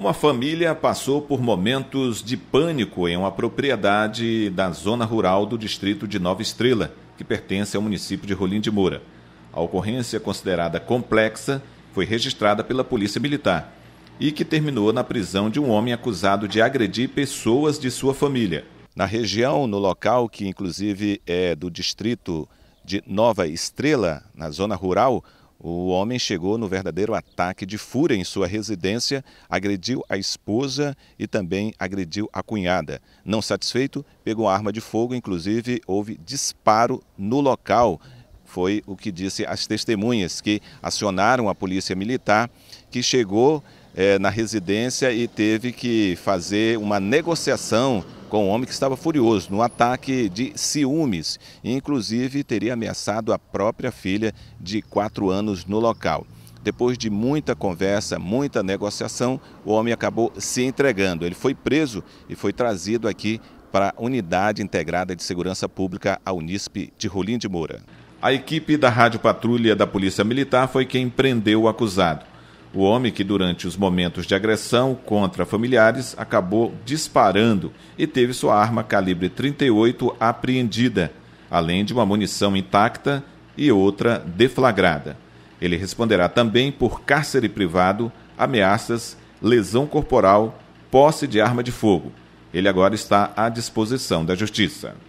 Uma família passou por momentos de pânico em uma propriedade da zona rural do distrito de Nova Estrela, que pertence ao município de Rolim de Moura. A ocorrência, considerada complexa, foi registrada pela Polícia Militar e que terminou na prisão de um homem acusado de agredir pessoas de sua família. Na região, no local que inclusive é do distrito de Nova Estrela, na zona rural, o homem chegou no verdadeiro ataque de fúria em sua residência, agrediu a esposa e também agrediu a cunhada. Não satisfeito, pegou arma de fogo, inclusive houve disparo no local. Foi o que disse as testemunhas que acionaram a polícia militar, que chegou é, na residência e teve que fazer uma negociação com um homem que estava furioso no ataque de ciúmes e, inclusive, teria ameaçado a própria filha de quatro anos no local. Depois de muita conversa, muita negociação, o homem acabou se entregando. Ele foi preso e foi trazido aqui para a Unidade Integrada de Segurança Pública, a Unisp de Rolim de Moura. A equipe da Rádio Patrulha da Polícia Militar foi quem prendeu o acusado. O homem que, durante os momentos de agressão contra familiares, acabou disparando e teve sua arma calibre 38 apreendida, além de uma munição intacta e outra deflagrada. Ele responderá também por cárcere privado, ameaças, lesão corporal, posse de arma de fogo. Ele agora está à disposição da Justiça.